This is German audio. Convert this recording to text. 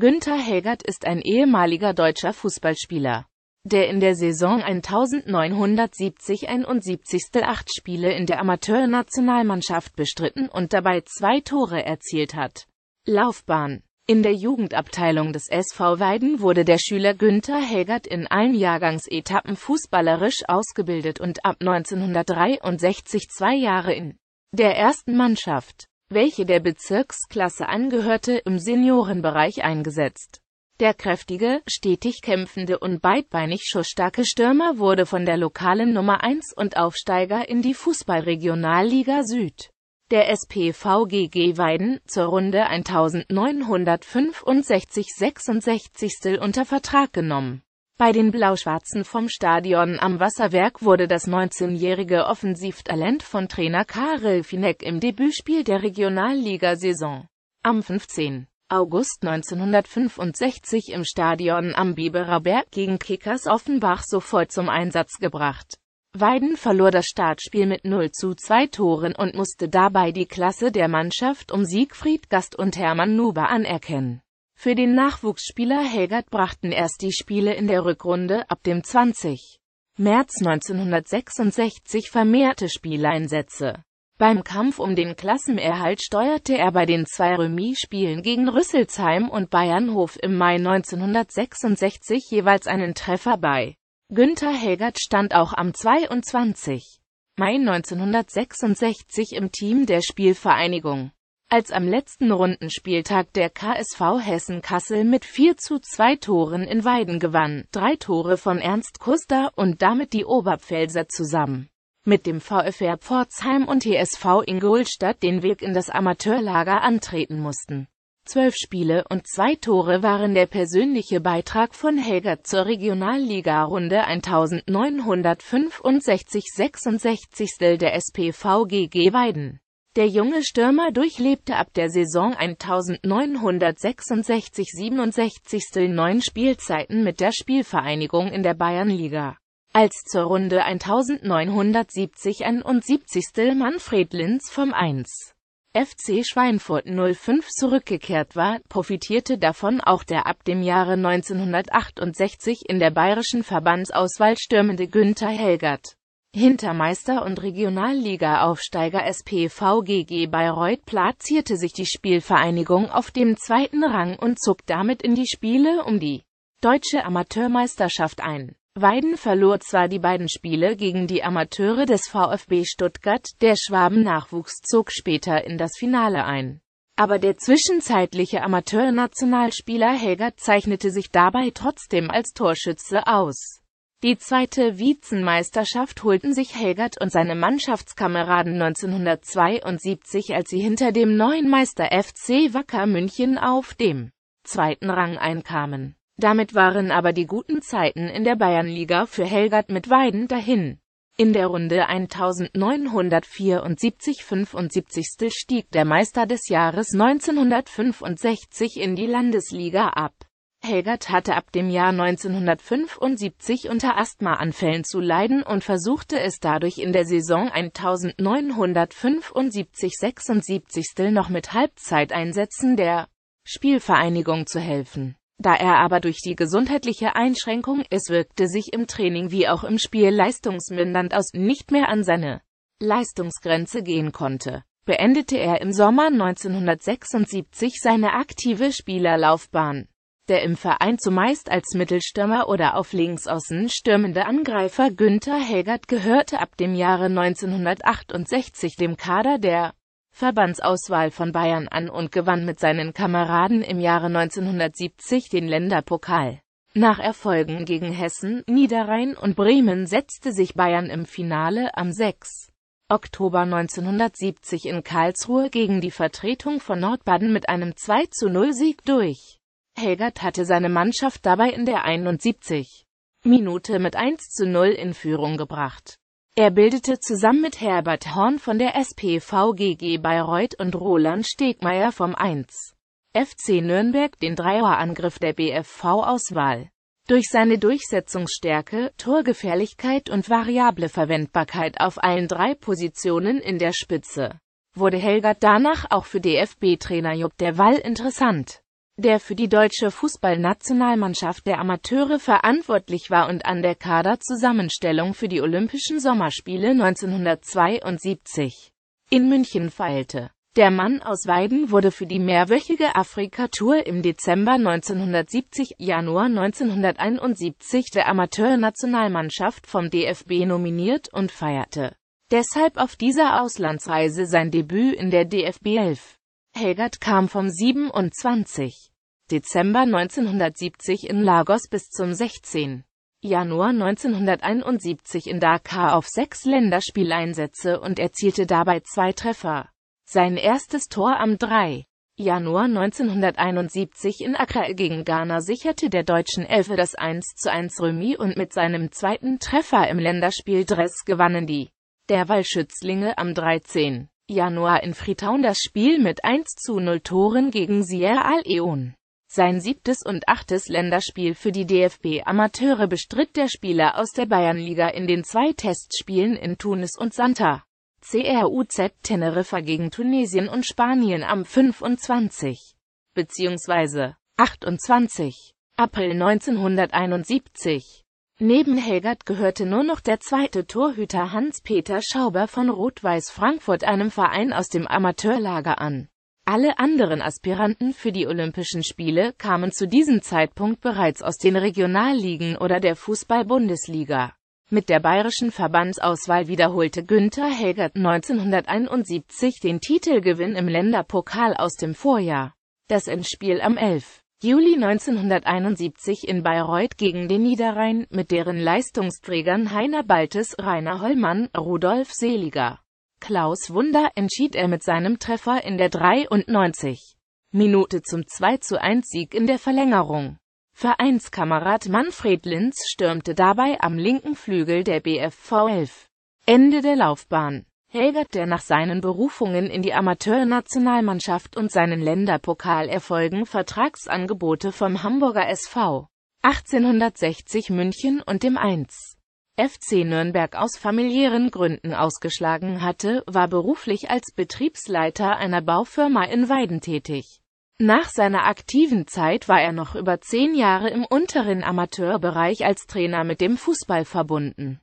Günther Helgert ist ein ehemaliger deutscher Fußballspieler, der in der Saison 1970-71 acht Spiele in der Amateurnationalmannschaft bestritten und dabei zwei Tore erzielt hat. Laufbahn in der Jugendabteilung des SV Weiden wurde der Schüler Günther Helgert in allen Jahrgangsetappen fußballerisch ausgebildet und ab 1963 zwei Jahre in der ersten Mannschaft welche der Bezirksklasse angehörte, im Seniorenbereich eingesetzt. Der kräftige, stetig kämpfende und beidbeinig schussstarke Stürmer wurde von der lokalen Nummer 1 und Aufsteiger in die Fußballregionalliga Süd, der SPVGG Weiden, zur Runde 1965-66. unter Vertrag genommen. Bei den Blau-Schwarzen vom Stadion am Wasserwerk wurde das 19-jährige Offensivtalent von Trainer Karel Finek im Debütspiel der Regionalligasaison am 15. August 1965 im Stadion am Biberer Berg gegen Kickers Offenbach sofort zum Einsatz gebracht. Weiden verlor das Startspiel mit 0 zu 2 Toren und musste dabei die Klasse der Mannschaft um Siegfried Gast und Hermann Nuber anerkennen. Für den Nachwuchsspieler Helgert brachten erst die Spiele in der Rückrunde ab dem 20. März 1966 vermehrte Spieleinsätze. Beim Kampf um den Klassenerhalt steuerte er bei den zwei Remis-Spielen gegen Rüsselsheim und Bayernhof im Mai 1966 jeweils einen Treffer bei. Günther Helgert stand auch am 22. Mai 1966 im Team der Spielvereinigung als am letzten Rundenspieltag der KSV Hessen-Kassel mit 4 zu 2 Toren in Weiden gewann, drei Tore von Ernst Kuster und damit die Oberpfälzer zusammen mit dem VfR Pforzheim und TSV Ingolstadt den Weg in das Amateurlager antreten mussten. Zwölf Spiele und zwei Tore waren der persönliche Beitrag von Helga zur Regionalliga-Runde 1965-66 der SPVGG Weiden. Der junge Stürmer durchlebte ab der Saison 1966-67 neun Spielzeiten mit der Spielvereinigung in der Bayernliga. Als zur Runde 1970-71 Manfred Linz vom 1. FC Schweinfurt 05 zurückgekehrt war, profitierte davon auch der ab dem Jahre 1968 in der bayerischen Verbandsauswahl stürmende Günther Helgert. Hintermeister und Regionalliga-Aufsteiger SPV Bayreuth platzierte sich die Spielvereinigung auf dem zweiten Rang und zog damit in die Spiele um die deutsche Amateurmeisterschaft ein. Weiden verlor zwar die beiden Spiele gegen die Amateure des VfB Stuttgart, der Schwaben-Nachwuchs zog später in das Finale ein. Aber der zwischenzeitliche Amateurnationalspieler Helga zeichnete sich dabei trotzdem als Torschütze aus. Die zweite Vizenmeisterschaft holten sich Helgert und seine Mannschaftskameraden 1972, als sie hinter dem neuen Meister FC Wacker München auf dem zweiten Rang einkamen. Damit waren aber die guten Zeiten in der Bayernliga für Helgert mit Weiden dahin. In der Runde 1974-75 stieg der Meister des Jahres 1965 in die Landesliga ab. Helgert hatte ab dem Jahr 1975 unter Asthmaanfällen zu leiden und versuchte es dadurch in der Saison 1975-76 noch mit Halbzeiteinsätzen der Spielvereinigung zu helfen. Da er aber durch die gesundheitliche Einschränkung, es wirkte sich im Training wie auch im Spiel leistungsmindernd aus, nicht mehr an seine Leistungsgrenze gehen konnte, beendete er im Sommer 1976 seine aktive Spielerlaufbahn der im Verein zumeist als Mittelstürmer oder auf Linksaußen stürmende Angreifer Günther Helgert gehörte ab dem Jahre 1968 dem Kader der Verbandsauswahl von Bayern an und gewann mit seinen Kameraden im Jahre 1970 den Länderpokal. Nach Erfolgen gegen Hessen, Niederrhein und Bremen setzte sich Bayern im Finale am 6. Oktober 1970 in Karlsruhe gegen die Vertretung von Nordbaden mit einem 2-0-Sieg zu durch. Helgert hatte seine Mannschaft dabei in der 71. Minute mit 1 zu 0 in Führung gebracht. Er bildete zusammen mit Herbert Horn von der SPVGG Bayreuth und Roland Stegmeier vom 1. FC Nürnberg den Dreierangriff der BFV-Auswahl. Durch seine Durchsetzungsstärke, Torgefährlichkeit und variable Verwendbarkeit auf allen drei Positionen in der Spitze wurde Helgert danach auch für DFB-Trainer Jupp der Wall interessant der für die deutsche Fußballnationalmannschaft der Amateure verantwortlich war und an der Kaderzusammenstellung für die Olympischen Sommerspiele 1972 in München feilte. Der Mann aus Weiden wurde für die mehrwöchige Afrika-Tour im Dezember 1970, Januar 1971 der Amateurnationalmannschaft vom DFB nominiert und feierte deshalb auf dieser Auslandsreise sein Debüt in der DFB 11. Helgert kam vom 27. Dezember 1970 in Lagos bis zum 16. Januar 1971 in Dakar auf sechs Länderspieleinsätze und erzielte dabei zwei Treffer. Sein erstes Tor am 3. Januar 1971 in Accra gegen Ghana sicherte der deutschen Elfe das 1 zu 1 Remis und mit seinem zweiten Treffer im Länderspiel Dress gewannen die derweil Schützlinge am 13. Januar in Freetown das Spiel mit 1 zu 0 Toren gegen Sierra Leone. Sein siebtes und achtes Länderspiel für die DFB-Amateure bestritt der Spieler aus der Bayernliga in den zwei Testspielen in Tunis und Santa. CRUZ Teneriffa gegen Tunesien und Spanien am 25 bzw. 28 April 1971. Neben Helgert gehörte nur noch der zweite Torhüter Hans-Peter Schauber von Rot-Weiß Frankfurt einem Verein aus dem Amateurlager an. Alle anderen Aspiranten für die Olympischen Spiele kamen zu diesem Zeitpunkt bereits aus den Regionalligen oder der Fußball-Bundesliga. Mit der bayerischen Verbandsauswahl wiederholte Günther Helgert 1971 den Titelgewinn im Länderpokal aus dem Vorjahr. Das Endspiel am 11. Juli 1971 in Bayreuth gegen den Niederrhein, mit deren Leistungsträgern Heiner Baltes, Rainer Hollmann, Rudolf Seliger Klaus Wunder entschied er mit seinem Treffer in der 93. Minute zum 2 zu 1 Sieg in der Verlängerung. Vereinskamerad Manfred Linz stürmte dabei am linken Flügel der BFV 11. Ende der Laufbahn. Helgert, der nach seinen Berufungen in die Amateurnationalmannschaft und seinen Länderpokalerfolgen Vertragsangebote vom Hamburger SV 1860 München und dem 1. FC Nürnberg aus familiären Gründen ausgeschlagen hatte, war beruflich als Betriebsleiter einer Baufirma in Weiden tätig. Nach seiner aktiven Zeit war er noch über zehn Jahre im unteren Amateurbereich als Trainer mit dem Fußball verbunden.